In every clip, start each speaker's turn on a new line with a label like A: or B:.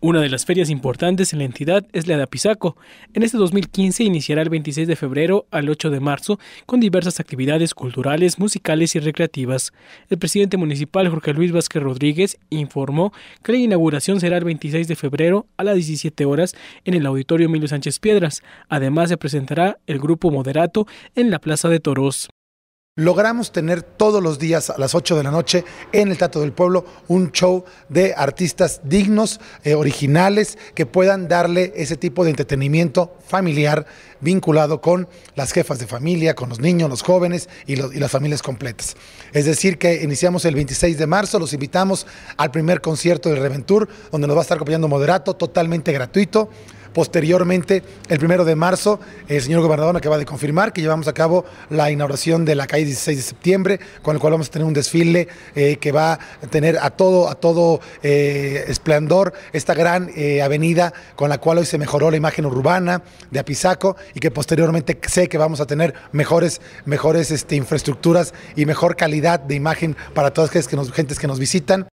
A: Una de las ferias importantes en la entidad es la de Apisaco. En este 2015 iniciará el 26 de febrero al 8 de marzo con diversas actividades culturales, musicales y recreativas. El presidente municipal Jorge Luis Vázquez Rodríguez informó que la inauguración será el 26 de febrero a las 17 horas en el Auditorio Emilio Sánchez Piedras. Además se presentará el grupo Moderato en la Plaza de Toros
B: logramos tener todos los días a las 8 de la noche en el Teatro del Pueblo un show de artistas dignos, eh, originales, que puedan darle ese tipo de entretenimiento familiar vinculado con las jefas de familia, con los niños, los jóvenes y, las familias completas. Es decir, que iniciamos el 26 de marzo, los invitamos al primer concierto de Reventur, donde nos va a estar acompañando Moderato, totalmente gratuito. Posteriormente, el primero de marzo, el señor gobernador acaba de confirmar que llevamos a cabo la inauguración de la calle 16 de septiembre, con el cual vamos a tener un desfile eh, que va a tener a todo, a todo eh, esplendor esta gran eh, avenida con la cual hoy se mejoró la imagen urbana de Apizaco y que posteriormente sé que vamos a tener mejores, mejores este, infraestructuras y mejor calidad de imagen para todas las que gentes que nos visitan.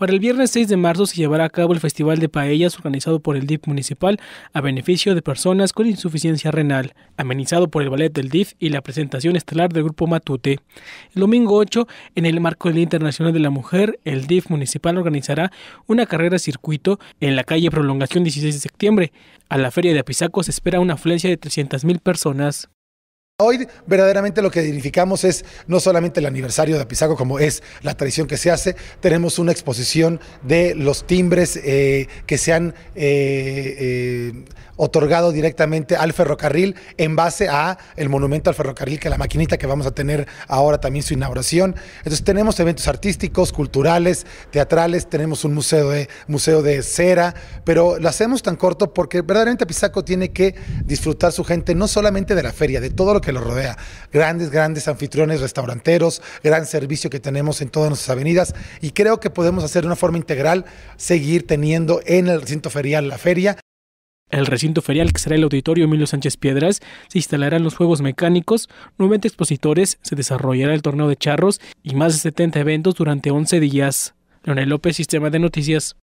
B: Para el
A: viernes 6 de marzo se llevará a cabo el Festival de Paellas organizado por el DIF municipal a beneficio de personas con insuficiencia renal, amenizado por el ballet del DIF y la presentación estelar del grupo Matute. El domingo 8, en el marco del Día Internacional de la Mujer, el DIF municipal organizará una carrera circuito en la calle Prolongación 16 de septiembre. A la feria de Apizaco se espera una afluencia de 300.000 personas.
B: Hoy verdaderamente lo que edificamos es no solamente el aniversario de Apizaco, como es la tradición que se hace, tenemos una exposición de los timbres eh, que se han eh, eh, otorgado directamente al ferrocarril en base a el monumento al ferrocarril, que es la maquinita que vamos a tener ahora también su inauguración. Entonces tenemos eventos artísticos, culturales, teatrales, tenemos un museo de, museo de cera, pero lo hacemos tan corto porque verdaderamente Apizaco tiene que disfrutar su gente no solamente de la feria, de todo lo que lo rodea. Grandes, grandes anfitriones, restauranteros, gran servicio que tenemos en todas nuestras avenidas y creo que podemos hacer de una forma integral, seguir teniendo en el recinto ferial la feria.
A: el recinto ferial, que será el auditorio Emilio Sánchez Piedras, se instalarán los juegos mecánicos, 90 expositores, se desarrollará el torneo de charros y más de 70 eventos durante 11 días. Leonel López, Sistema de Noticias.